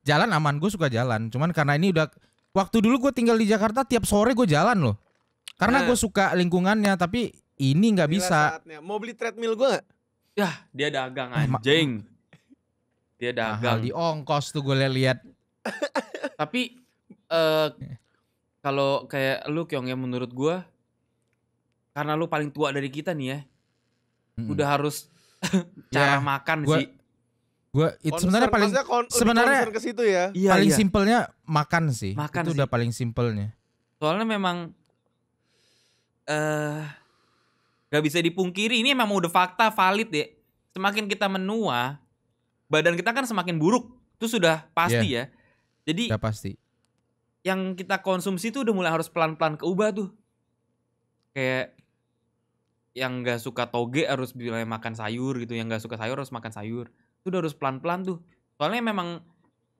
Speaker 2: Jalan aman, gue suka jalan. Cuman karena ini udah Waktu dulu gue tinggal di Jakarta tiap sore gue jalan loh. Karena nah. gue suka lingkungannya tapi ini nggak bisa.
Speaker 3: Saatnya. Mau beli treadmill gue gak? Yah dia dagang anjing.
Speaker 1: Dia dagang. Mahal di
Speaker 2: ongkos tuh gue lihat. *laughs*
Speaker 1: tapi uh, kalau kayak lu Kyong ya menurut gue karena lu paling tua dari kita nih ya. Hmm. Udah harus *laughs* cara yeah. makan gua, sih.
Speaker 2: Gua itu sebenarnya paling sebenarnya ke situ ya. Iya, paling iya. simpelnya makan sih. Makan itu sih. udah paling simpelnya.
Speaker 1: Soalnya memang eh uh, gak bisa dipungkiri ini emang udah fakta valid ya. Semakin kita menua, badan kita kan semakin buruk. Itu sudah pasti yeah.
Speaker 2: ya. Jadi Sudah pasti.
Speaker 1: Yang kita konsumsi itu udah mulai harus pelan-pelan keubah tuh. Kayak yang gak suka toge harus bilang makan sayur gitu, yang gak suka sayur harus makan sayur itu udah harus pelan-pelan tuh soalnya memang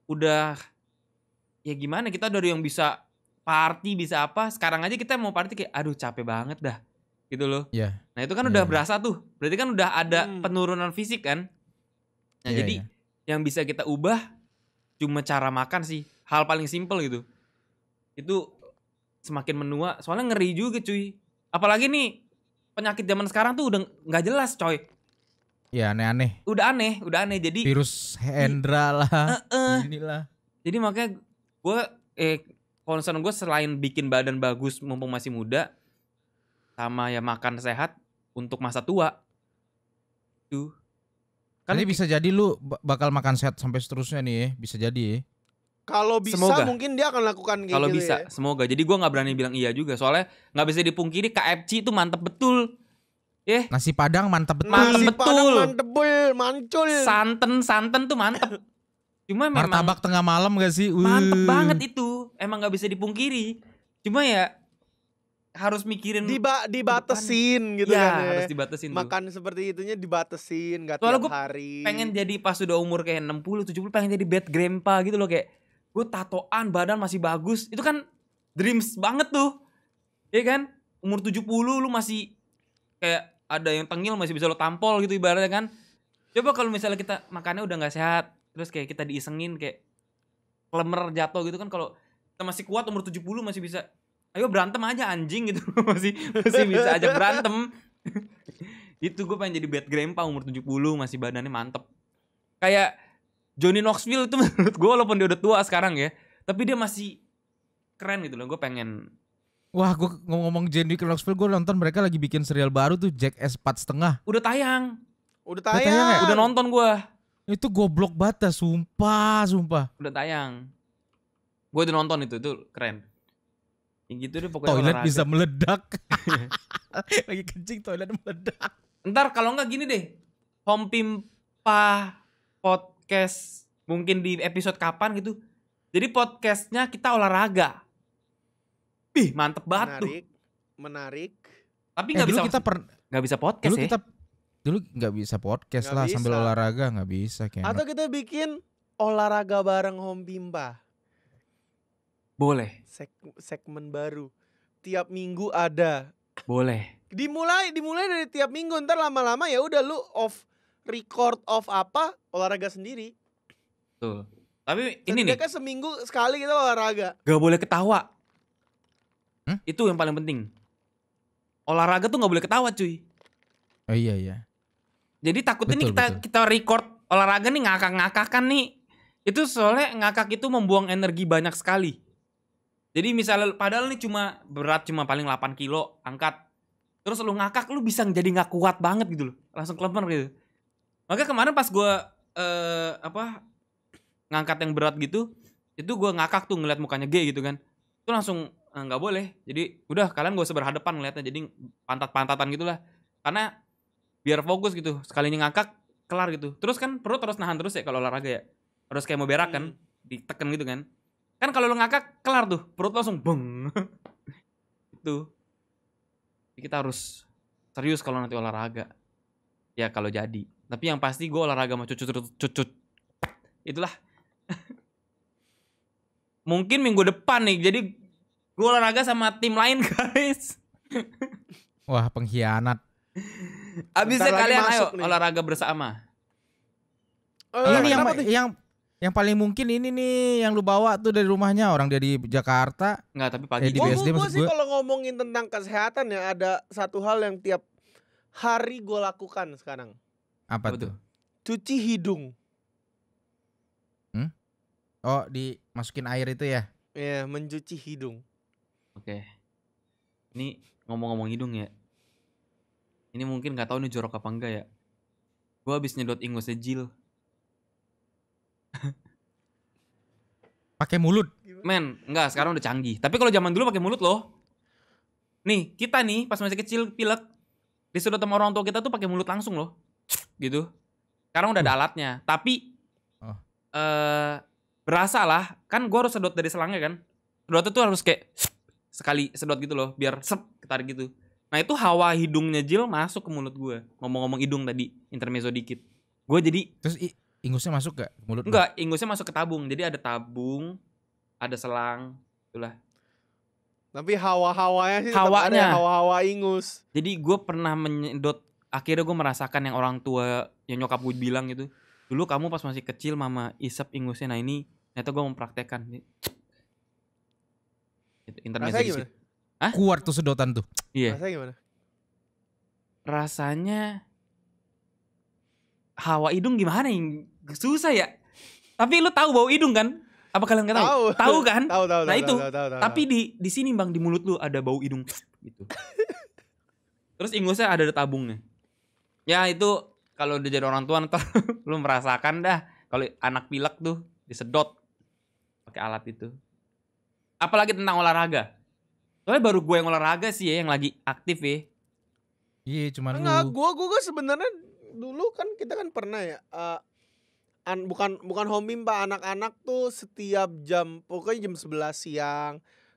Speaker 1: udah ya gimana kita dari yang bisa party bisa apa sekarang aja kita mau party kayak aduh capek banget dah gitu loh yeah. nah itu kan yeah. udah iya. berasa tuh berarti kan udah ada hmm. penurunan fisik kan nah yeah, jadi yeah. yang bisa kita ubah cuma cara makan sih hal paling simple gitu itu semakin menua soalnya ngeri juga cuy apalagi nih penyakit zaman sekarang tuh udah nggak jelas coy
Speaker 2: ya aneh-aneh
Speaker 1: udah aneh udah aneh jadi virus
Speaker 2: Hendra lah uh, uh. inilah
Speaker 1: jadi makanya gue eh concern gue selain bikin badan bagus mumpung masih muda sama ya makan sehat untuk masa tua tuh
Speaker 2: kan bisa jadi lu bakal makan sehat sampai seterusnya nih ya. bisa jadi ya.
Speaker 3: Kalau bisa semoga. mungkin dia akan lakukan kayak Kalau gitu bisa,
Speaker 1: ya. semoga. Jadi gua nggak berani bilang iya juga soalnya nggak bisa dipungkiri KFC itu mantep betul. Eh.
Speaker 2: Nasi Padang mantep betul. Mantep Nasi betul. mantep mancul. Santen, santen tuh mantep. Cuma memang martabak tengah malam gak sih? Uh. Mantep banget
Speaker 1: itu. Emang gak bisa
Speaker 3: dipungkiri. Cuma ya harus mikirin di batasin gitu ya, kan ya. harus dibatasin makan tuh. seperti itunya dibatasin gak Soalnya tiap hari pengen jadi pas udah umur
Speaker 1: kayak 60 70 pengen jadi bad grandpa gitu loh kayak gue tatoan badan masih bagus itu kan dreams banget tuh ya kan umur 70 lu masih kayak ada yang tengil masih bisa lo tampol gitu ibaratnya kan coba kalau misalnya kita makannya udah nggak sehat terus kayak kita diisengin kayak lemer jatuh gitu kan kalau kita masih kuat umur 70 masih bisa ayo berantem aja anjing gitu *laughs* masih masih bisa aja berantem *laughs* itu gue pengen jadi bad grandpa umur 70 masih badannya mantep kayak Johnny Knoxville itu *laughs* menurut gue walaupun dia udah tua sekarang ya tapi dia masih keren gitu loh gue pengen
Speaker 2: Wah, gue ngomong-ngomong ke Wick Knoxville, gue nonton mereka lagi bikin serial baru tuh Jack S Part setengah.
Speaker 1: Udah tayang. Udah tayang. Udah, tayang ya? Udah nonton gue.
Speaker 2: Itu goblok batas, ya, sumpah, sumpah.
Speaker 1: Udah tayang. Gue udah nonton itu, itu keren. Yang gitu deh pokoknya. Toilet bisa ada. meledak. *laughs* lagi kencing toilet meledak. Ntar kalau nggak gini deh, Home Pimpa podcast mungkin di episode kapan gitu. Jadi podcastnya kita olahraga
Speaker 3: Ih, mantep banget menarik, tuh. Menarik. Tapi eh, nggak eh, bisa kita per nggak bisa podcast
Speaker 2: dulu ya. Kita dulu nggak bisa podcast gak lah bisa. sambil olahraga nggak bisa kayak. Atau
Speaker 3: kita bikin olahraga bareng Home Bimba. Boleh. Sek segmen baru. Tiap minggu ada. Boleh. Dimulai dimulai dari tiap minggu ntar lama-lama ya udah lu off record off apa olahraga sendiri.
Speaker 1: Tuh. Tapi ini Setidaknya nih.
Speaker 3: seminggu sekali kita olahraga.
Speaker 1: Gak boleh ketawa. Hmm? Itu yang paling penting. Olahraga tuh nggak boleh ketawa, cuy. Oh iya iya. Jadi takut betul, nih kita kita record olahraga nih ngakak-ngakakan nih. Itu soalnya ngakak itu membuang energi banyak sekali. Jadi misalnya padahal nih cuma berat cuma paling 8 kilo angkat. Terus lu ngakak lu bisa jadi nggak kuat banget gitu loh. Langsung kelemer gitu. Maka kemarin pas gue eh, apa ngangkat yang berat gitu, itu gue ngakak tuh ngeliat mukanya G gitu kan. Itu langsung Eh, nggak boleh jadi udah kalian gak usah berhadapan ngeliatnya jadi pantat pantatan gitulah karena biar fokus gitu sekalinya ngakak kelar gitu terus kan perut terus nahan terus ya kalau olahraga ya harus kayak mau berak kan hmm. diteken gitu kan kan kalau lo ngakak kelar tuh perut langsung beng *laughs* itu kita harus serius kalau nanti olahraga ya kalau jadi tapi yang pasti gue olahraga sama cucu cucu
Speaker 2: itulah *laughs*
Speaker 1: mungkin minggu depan nih jadi Gue olahraga sama tim lain *laughs* guys.
Speaker 2: Wah pengkhianat.
Speaker 1: Abisnya kalian ayo nih. olahraga bersama.
Speaker 2: Oh, eh, ini olahraga yang, yang, yang yang paling mungkin ini nih yang lu bawa tuh dari rumahnya orang dari Jakarta. Nggak, tapi pagi eh, di BSD gue, sih kalau
Speaker 3: ngomongin tentang kesehatan ya ada satu hal yang tiap hari gue lakukan sekarang. Apa, tuh? Cuci hidung.
Speaker 2: Hmm? Oh, dimasukin air itu ya?
Speaker 3: Iya, yeah, mencuci hidung.
Speaker 2: Oke. Ini ngomong-ngomong hidung ya.
Speaker 1: Ini mungkin nggak tahu ini jorok apa enggak ya. Gue habis nyedot ingus sejil. pakai mulut. Men, enggak, sekarang udah canggih. Tapi kalau zaman dulu pakai mulut loh. Nih, kita nih pas masih kecil pilek disedot sama orang tua kita tuh pakai mulut langsung loh. Gitu. Sekarang udah ada alatnya, tapi oh. eh berasa lah kan gue harus sedot dari selangnya kan. Sedotnya tuh harus kayak sekali sedot gitu loh biar sep ketarik gitu nah itu hawa hidungnya Jill masuk ke mulut gue ngomong-ngomong hidung tadi intermezzo dikit gue jadi
Speaker 2: terus ingusnya masuk gak mulut enggak
Speaker 1: lo? ingusnya masuk ke tabung jadi ada tabung ada selang itulah
Speaker 3: tapi hawa-hawanya sih ya, hawanya
Speaker 1: hawa-hawa ingus jadi gue pernah menyedot akhirnya gue merasakan yang orang tua yang nyokap gue bilang gitu dulu kamu pas masih kecil mama isep ingusnya nah ini ternyata gue mempraktekkan
Speaker 2: internetnya gitu. gimana? Hah? Keluar tuh sedotan tuh. Iya. Yeah. Rasanya gimana?
Speaker 1: Rasanya hawa hidung gimana yang susah ya. Tapi lu tahu bau hidung kan? Apa kalian nggak tahu? Tahu kan? tahu tahu. Nah tahu, itu. Tahu, tahu, tahu, Tapi di di sini bang di mulut lu ada bau hidung gitu. Terus ingusnya ada tabungnya. Ya itu kalau udah jadi orang tua ntar *laughs* lu merasakan dah kalau anak pilek tuh disedot pakai alat itu apalagi tentang olahraga soalnya baru gue yang olahraga sih ya yang lagi aktif ya iya
Speaker 3: cuman Enggak, lu... gue gue sebenarnya dulu kan kita kan pernah ya uh, an, bukan bukan homim pak anak-anak tuh setiap jam pokoknya jam 11 siang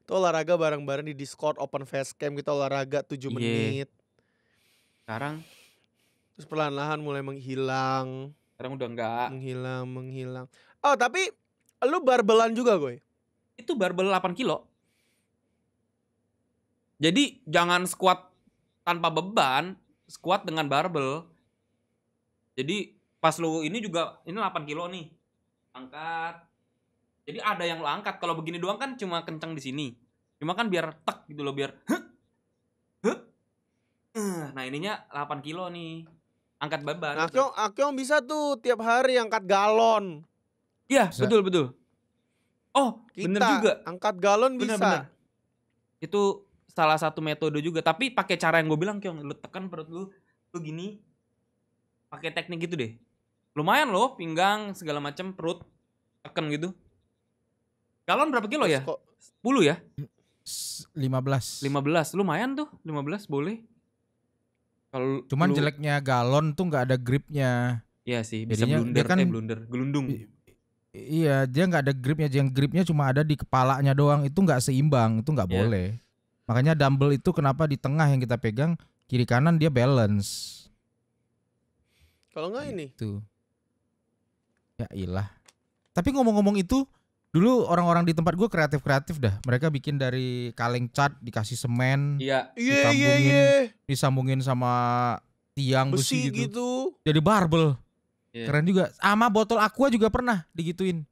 Speaker 3: tuh olahraga bareng-bareng di Discord open Face Cam kita gitu, olahraga 7 yeah. Iya. menit. Sekarang terus perlahan-lahan mulai menghilang. Sekarang udah enggak. Menghilang, menghilang. Oh, tapi lu barbelan juga, gue itu barbel 8 kilo.
Speaker 1: Jadi jangan squat tanpa beban, squat dengan barbel. Jadi pas lu ini juga ini 8 kilo nih. Angkat. Jadi ada yang lo angkat. Kalau begini doang kan cuma kenceng di sini. Cuma kan biar tek gitu loh, biar eh, Nah, ininya 8 kilo nih. Angkat beban. Gitu. Akyong,
Speaker 3: Akyong bisa tuh tiap hari angkat galon. Iya, betul betul. Oh, Kita bener juga. Angkat galon bener, bisa. Bener.
Speaker 1: Itu salah satu metode juga, tapi pakai cara yang gue bilang, Kyong, lu tekan perut lu, lu gini, pakai teknik gitu deh. Lumayan loh, pinggang segala macam perut tekan gitu. Galon berapa kilo ya? 10 ya? 15. 15. Lumayan tuh, 15 boleh.
Speaker 2: Kalau Cuman lu... jeleknya galon tuh nggak ada gripnya. Iya sih, bisa Jadinya blunder, kan, eh
Speaker 1: blunder, gelundung.
Speaker 2: Iya, dia nggak ada gripnya, yang gripnya cuma ada di kepalanya doang. Itu nggak seimbang, itu nggak yeah. boleh. Makanya dumbbell itu kenapa di tengah yang kita pegang kiri kanan dia balance. Kalau nggak ini. Itu. Ya ilah. Tapi ngomong-ngomong itu, dulu orang-orang di tempat gue kreatif kreatif dah. Mereka bikin dari kaleng cat dikasih semen, iya. Yeah. Iya, disambungin, yeah, yeah, disambungin sama
Speaker 3: tiang besi, besi gitu. gitu. Jadi barbel. Yeah. Keren juga. Sama botol aqua juga pernah digituin.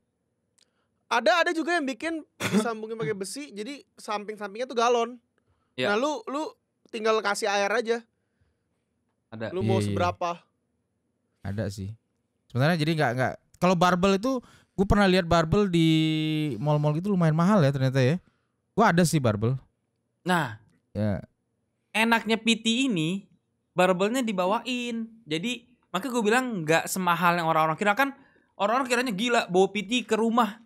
Speaker 3: Ada ada juga yang bikin disambungin pakai besi, jadi samping-sampingnya tuh galon. Yeah. Nah, lu lu tinggal kasih air aja. Ada. Lu yeah, mau yeah, iya. seberapa?
Speaker 2: Ada sih. Sebenarnya jadi nggak nggak kalau barbel itu gue pernah lihat barbel di mall-mall gitu lumayan mahal ya ternyata ya. Gue ada sih barbel. Nah. Ya.
Speaker 1: Enaknya PT ini barbelnya dibawain. Jadi maka gue bilang nggak semahal yang orang-orang kira kan orang-orang kiranya gila bawa piti ke rumah.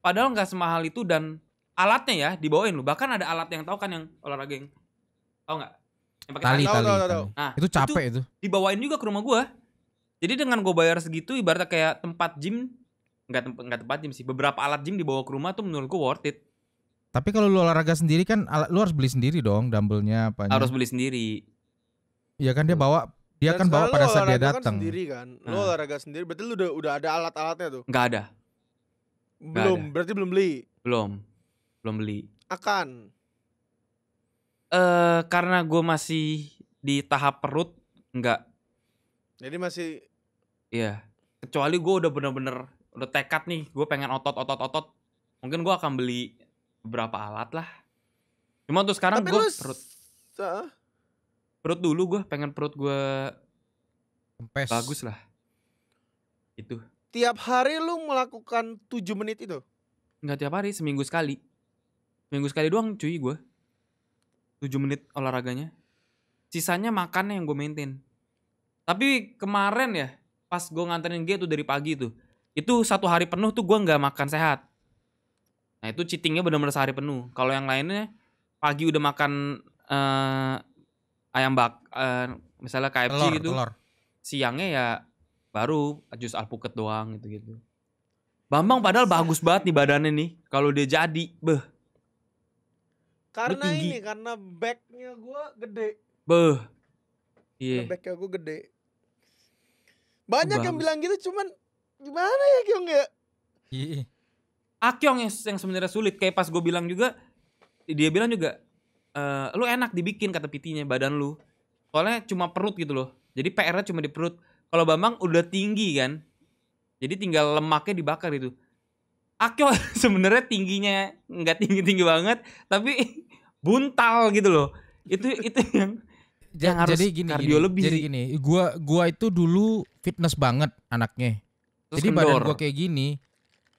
Speaker 1: Padahal nggak semahal itu dan alatnya ya dibawain lu. Bahkan ada alat yang tahu kan yang olahraga yang tahu nggak? Yang pakai tali, tali, tali. Nah, itu capek itu, itu. Dibawain juga ke rumah gue. Jadi dengan gue bayar segitu ibaratnya kayak tempat gym nggak tempat nggak tempat gym sih beberapa alat gym dibawa ke rumah tuh menurut gue worth it
Speaker 2: tapi kalau lu olahraga sendiri kan lu harus beli sendiri dong dumbbellnya apa harus
Speaker 1: beli sendiri
Speaker 2: ya kan dia bawa dia Dan kan bawa pada saat dia datang. Kan sendiri
Speaker 3: kan. Nah. Lo olahraga sendiri berarti lo udah udah ada alat-alatnya tuh?
Speaker 1: Gak ada. Belum, ada. berarti belum beli. Belum. Belum beli.
Speaker 3: Akan.
Speaker 1: Eh uh, karena gue masih di tahap perut enggak. Jadi masih Iya. Kecuali gue udah bener-bener udah tekad nih, gue pengen otot otot otot. Mungkin gue akan beli beberapa alat lah. Cuma tuh sekarang gue perut. Perut dulu gue pengen perut gue Kempes. Bagus lah. Itu.
Speaker 3: Tiap hari lu melakukan tujuh menit itu?
Speaker 1: Enggak tiap hari, seminggu sekali. Seminggu sekali doang cuy gue. tujuh menit olahraganya. Sisanya makannya yang gue maintain. Tapi kemarin ya, pas gue nganterin gue tuh dari pagi tuh. Itu satu hari penuh tuh gue nggak makan sehat. Nah itu cheatingnya bener-bener sehari penuh. Kalau yang lainnya pagi udah makan uh, ayam bak, uh, misalnya KFC telur, gitu. Telur siangnya ya baru jus alpukat doang gitu-gitu. Bambang padahal bagus banget nih badannya nih. Kalau dia jadi, beh.
Speaker 3: Karena ini karena backnya gue gede.
Speaker 1: Beh. Iya. Yeah.
Speaker 3: Backnya gue gede. Banyak yang bilang gitu cuman gimana ya Kyong ya?
Speaker 1: Iya. Akyong ah, yang, yang sebenarnya sulit kayak pas gue bilang juga dia bilang juga e, lu enak dibikin kata pitinya badan lu. Soalnya cuma perut gitu loh jadi PR-nya cuma di perut. Kalau Bambang udah tinggi kan. Jadi tinggal lemaknya dibakar itu. Akil *laughs* sebenarnya tingginya nggak tinggi-tinggi banget, tapi *laughs* buntal gitu loh. Itu itu yang *laughs* yang harus jadi gini, kardio gini, lebih. Jadi gini,
Speaker 2: gua gua itu dulu fitness banget anaknya. Terus jadi kendor. badan gue kayak gini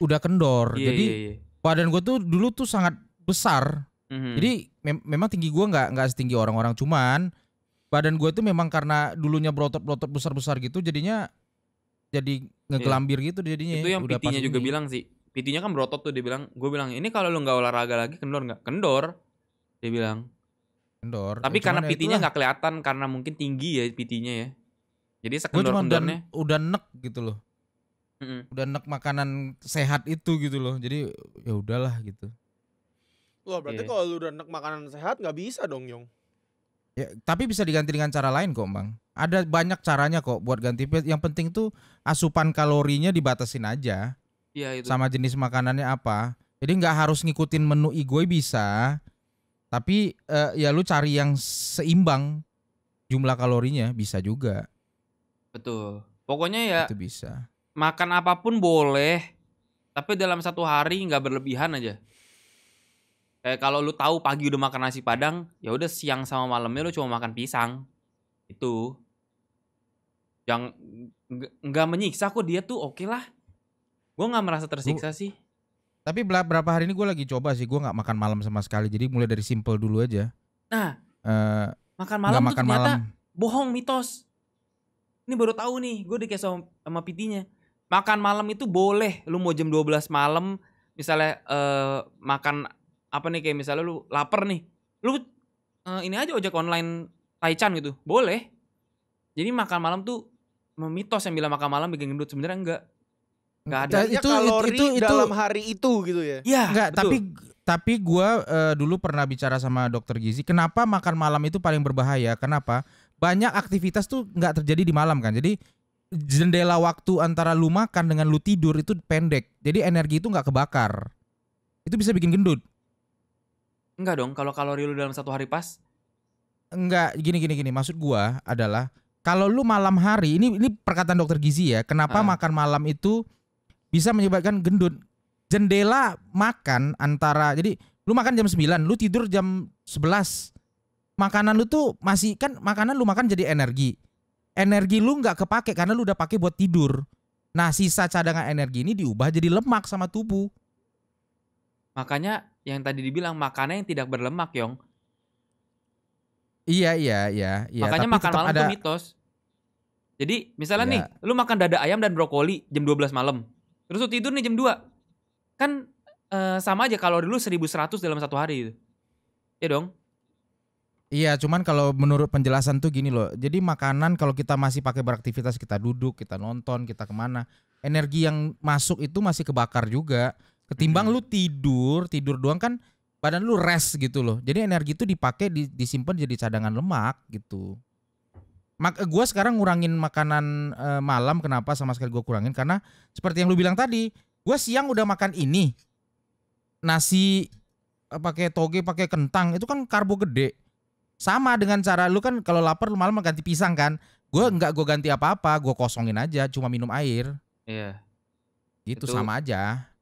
Speaker 2: udah kendor. Yeah, jadi yeah, yeah. badan gue tuh dulu tuh sangat besar. Mm -hmm. Jadi mem memang tinggi gue nggak nggak setinggi orang-orang cuman badan gue tuh memang karena dulunya berotot-berotot besar-besar gitu jadinya jadi ngegelambir yeah. gitu jadinya itu yang PT-nya
Speaker 1: juga ini. bilang sih PT-nya kan berotot tuh dia bilang gue bilang ini kalau lu nggak olahraga lagi kendor nggak kendor dia bilang
Speaker 2: kendor tapi ya, karena ya PT-nya
Speaker 1: nggak kelihatan karena mungkin tinggi ya PT-nya ya jadi sekendor kendornya
Speaker 2: udah, udah nek gitu loh mm -hmm. udah nek makanan sehat itu gitu loh jadi ya udahlah gitu
Speaker 3: Loh berarti yeah. kalau lu udah nek makanan sehat nggak bisa dong Yong
Speaker 2: Ya, tapi bisa diganti dengan cara lain kok, Bang. Ada banyak caranya kok buat ganti pil. Yang penting tuh asupan kalorinya dibatasin aja. Iya itu. Sama jenis makanannya apa. Jadi nggak harus ngikutin menu igoi bisa. Tapi uh, ya lu cari yang seimbang jumlah kalorinya bisa juga.
Speaker 1: Betul. Pokoknya ya itu bisa. Makan apapun boleh, tapi dalam satu hari nggak berlebihan aja kayak eh, kalau lu tahu pagi udah makan nasi padang ya udah siang sama malamnya lu cuma makan pisang itu yang nggak menyiksa kok dia tuh oke okay lah gue nggak merasa tersiksa Bu, sih
Speaker 2: tapi berapa hari ini gue lagi coba sih gue nggak makan malam sama sekali jadi mulai dari simple dulu aja nah uh, makan malam tuh makan ternyata malam.
Speaker 1: bohong mitos ini baru tahu nih gue dikasih sama, sama pitinya makan malam itu boleh lu mau jam 12 malam misalnya uh, makan apa nih kayak misalnya lu lapar nih lu uh, ini aja ojek online Taichan gitu boleh jadi makan malam tuh memitos yang bilang makan malam bikin gendut sebenarnya enggak enggak ada
Speaker 2: Dan itu, kalori itu, itu, dalam
Speaker 3: hari itu gitu ya iya enggak betul. tapi
Speaker 2: tapi gue uh, dulu pernah bicara sama dokter gizi kenapa makan malam itu paling berbahaya kenapa banyak aktivitas tuh nggak terjadi di malam kan jadi jendela waktu antara lu makan dengan lu tidur itu pendek jadi energi itu nggak kebakar itu bisa bikin gendut
Speaker 1: Enggak dong, kalau kalori lu dalam satu hari pas?
Speaker 2: Enggak, gini gini gini. Maksud gua adalah kalau lu malam hari, ini ini perkataan dokter gizi ya, kenapa ah. makan malam itu bisa menyebabkan gendut? Jendela makan antara jadi lu makan jam 9, lu tidur jam 11. Makanan lu tuh masih kan makanan lu makan jadi energi. Energi lu nggak kepake karena lu udah pake buat tidur. Nah, sisa cadangan energi ini diubah jadi lemak sama tubuh.
Speaker 1: Makanya yang tadi dibilang makanan yang tidak berlemak, Yong.
Speaker 2: Iya, iya, iya, iya. Makanya Tapi makan malam ada... itu
Speaker 1: mitos. Jadi, misalnya iya. nih, lu makan dada ayam dan brokoli jam 12 malam. Terus lu tidur nih jam 2. Kan uh, sama aja kalau dulu 1100 dalam satu hari gitu. Ya dong?
Speaker 2: Iya, cuman kalau menurut penjelasan tuh gini loh. Jadi makanan kalau kita masih pakai beraktivitas, kita duduk, kita nonton, kita kemana, energi yang masuk itu masih kebakar juga. Ketimbang hmm. lu tidur, tidur doang kan badan lu rest gitu loh. Jadi energi itu dipakai di, disimpan jadi cadangan lemak gitu. Mak eh, gue sekarang ngurangin makanan e, malam kenapa sama sekali gue kurangin karena seperti yang lu bilang tadi, gue siang udah makan ini. Nasi eh, pakai toge, pakai kentang itu kan karbo gede. Sama dengan cara lu kan kalau lapar lu malam ganti pisang kan. Gue enggak gue ganti apa-apa, gue kosongin aja, cuma minum air. Iya. Gitu itu, sama aja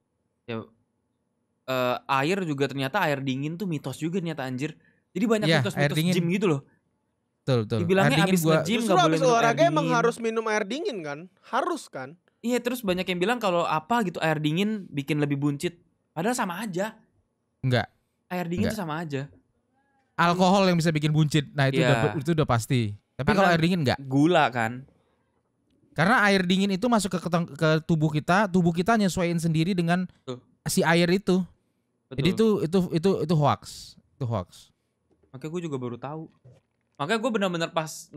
Speaker 1: ya uh, air juga ternyata air dingin tuh mitos juga ternyata anjir jadi banyak ya, mitos-mitos gym gitu
Speaker 2: loh betul betul dibilangnya air abis gua...
Speaker 1: nge-gym gak boleh abis olahraga emang harus
Speaker 3: minum air dingin kan harus kan iya terus
Speaker 1: banyak yang bilang kalau apa gitu air dingin bikin lebih buncit padahal sama aja
Speaker 2: enggak
Speaker 3: air dingin enggak. tuh sama
Speaker 2: aja alkohol yang bisa bikin buncit nah itu ya. udah itu udah pasti tapi kalau kan air dingin enggak gula kan karena air dingin itu masuk ke ke tubuh kita, tubuh kita nyesuaiin sendiri dengan Betul. si air itu. Betul. Jadi itu itu itu itu hoax, itu hoax.
Speaker 1: Makanya gue juga baru tahu. Makanya gue benar-benar pas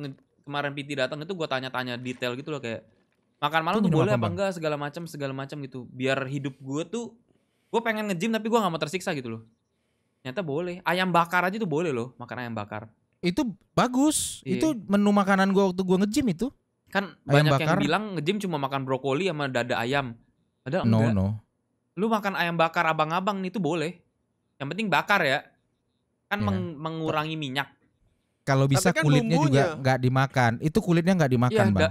Speaker 1: kemarin PT datang itu gue tanya-tanya detail gitu loh kayak makan malam tuh boleh apa enggak segala macam segala macam gitu. Biar hidup gue tuh gue pengen nge tapi gue nggak mau tersiksa gitu loh. Ternyata boleh. Ayam bakar aja tuh boleh loh, makan ayam bakar.
Speaker 2: Itu bagus. Yeah. Itu menu makanan gue waktu gue nge itu. Kan ayam banyak bakar. yang bilang
Speaker 1: nge cuma makan brokoli sama dada ayam. ada? no, enggak. No. Lu makan ayam bakar abang-abang nih itu boleh. Yang penting bakar ya. Kan yeah. meng mengurangi minyak.
Speaker 2: Kalau bisa kan kulitnya bumbunya. juga nggak dimakan. Itu kulitnya nggak iya, dimakan, ya, Bang.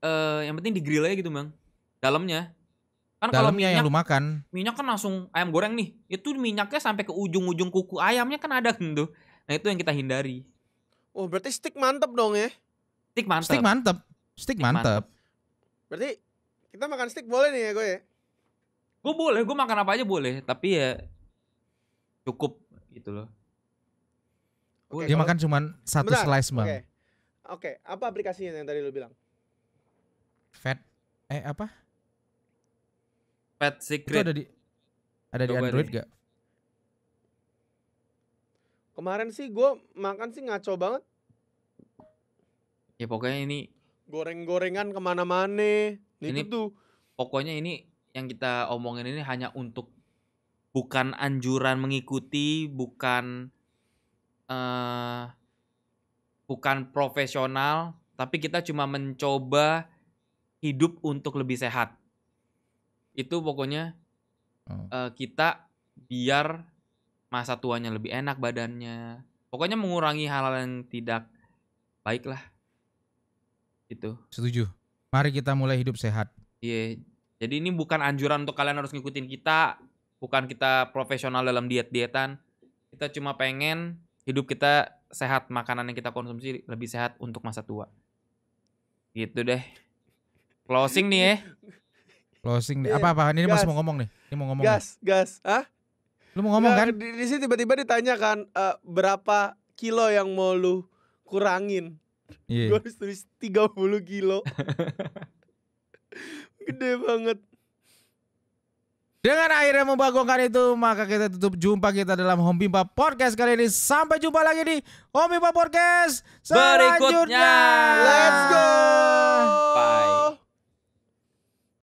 Speaker 1: Uh, yang penting di grill aja gitu, Bang. Dalamnya. Kan kalau minyak yang lu makan. Minyak kan langsung ayam goreng nih. Itu minyaknya sampai ke ujung-ujung kuku ayamnya kan ada *laughs* gitu. Nah, itu yang kita hindari.
Speaker 3: Oh, berarti stick mantep dong ya. Stick mantep. Stick mantep. Stick mantep. Berarti kita makan stick boleh nih ya gue ya?
Speaker 1: Gue boleh, gue makan apa aja boleh, tapi ya cukup gitu loh.
Speaker 3: okay, Dia kalau... makan cuman satu Bentar, slice bang. Oke, okay. okay. apa aplikasinya yang tadi lo bilang?
Speaker 2: Fat, eh apa?
Speaker 3: Fat Secret. Itu ada di
Speaker 2: ada di Android deh. gak?
Speaker 3: Kemarin sih gue makan sih ngaco banget.
Speaker 1: Ya pokoknya ini
Speaker 3: goreng-gorengan kemana-mana. Nah, ini tuh.
Speaker 1: Pokoknya ini yang kita omongin ini hanya untuk bukan anjuran mengikuti, bukan uh, bukan profesional, tapi kita cuma mencoba hidup untuk lebih sehat. Itu pokoknya hmm. uh, kita biar masa tuanya lebih enak badannya. Pokoknya mengurangi hal-hal yang tidak baik lah
Speaker 2: itu. Setuju. Mari kita mulai hidup sehat.
Speaker 1: Iya. Yeah. Jadi ini bukan anjuran untuk kalian harus ngikutin kita, bukan kita profesional dalam diet-dietan. Kita cuma pengen hidup kita sehat, makanan yang kita konsumsi lebih sehat untuk masa tua. Gitu deh. Closing nih ya.
Speaker 2: Closing nih. Apa-apa?
Speaker 3: Iya. Ini gas. Mas mau ngomong nih. Ini mau ngomong. Gas, nih. gas. ah Lu mau ngomong Nggak, kan? Di, di sini tiba-tiba ditanya kan uh, eh, berapa kilo yang mau lu kurangin yeah. gue harus tulis 30 kilo *laughs* gede banget
Speaker 2: dengan akhirnya membagongkan itu, maka kita tutup jumpa kita dalam Home Pimpa Podcast kali ini. Sampai jumpa lagi di Home Pimpa Podcast selanjutnya. Berikutnya. Let's
Speaker 3: go. Bye.